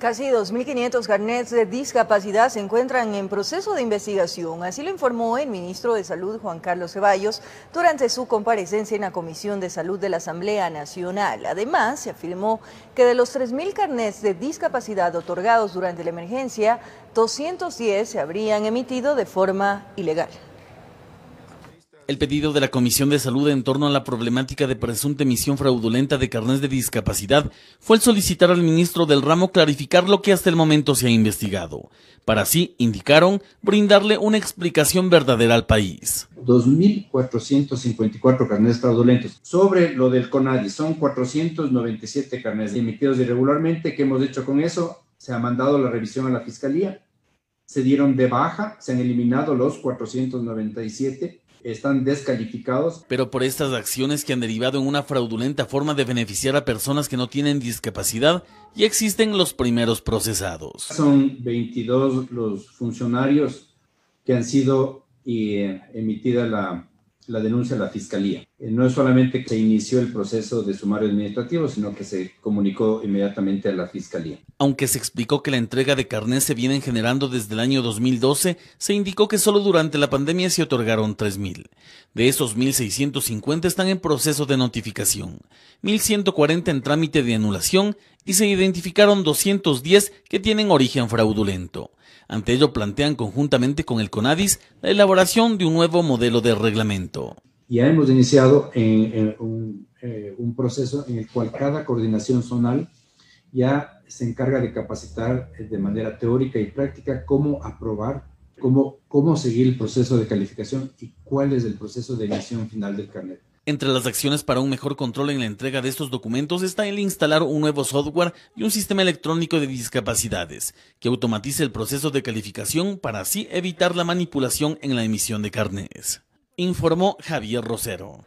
Casi 2.500 carnets de discapacidad se encuentran en proceso de investigación, así lo informó el ministro de Salud Juan Carlos Ceballos durante su comparecencia en la Comisión de Salud de la Asamblea Nacional. Además, se afirmó que de los 3.000 carnets de discapacidad otorgados durante la emergencia, 210 se habrían emitido de forma ilegal el pedido de la Comisión de Salud en torno a la problemática de presunta emisión fraudulenta de carnés de discapacidad fue el solicitar al ministro del ramo clarificar lo que hasta el momento se ha investigado. Para así, indicaron, brindarle una explicación verdadera al país. 2.454 carnés fraudulentos. Sobre lo del CONADI, son 497 carnés emitidos irregularmente. ¿Qué hemos hecho con eso? Se ha mandado la revisión a la Fiscalía. Se dieron de baja, se han eliminado los 497 están descalificados. Pero por estas acciones que han derivado en una fraudulenta forma de beneficiar a personas que no tienen discapacidad, ya existen los primeros procesados. Son 22 los funcionarios que han sido y eh, emitida la la denuncia a la Fiscalía. Eh, no es solamente que se inició el proceso de sumario administrativo, sino que se comunicó inmediatamente a la Fiscalía. Aunque se explicó que la entrega de carnés se vienen generando desde el año 2012, se indicó que solo durante la pandemia se otorgaron 3.000. De esos 1.650 están en proceso de notificación, 1.140 en trámite de anulación y se identificaron 210 que tienen origen fraudulento. Ante ello plantean conjuntamente con el CONADIS la elaboración de un nuevo modelo de reglamento. Ya hemos iniciado eh, un, proceso en el cual cada coordinación zonal ya se encarga de capacitar eh, de manera teórica y práctica cómo aprobar, cómo, cómo seguir el proceso de calificación y cuál es el proceso de emisión final del carnet. Entre las acciones para un mejor control en la entrega de estos documentos está el instalar un nuevo software y un sistema electrónico de discapacidades, que automatice el proceso de calificación para así evitar la manipulación en la emisión de carnés. Informó Javier Rosero.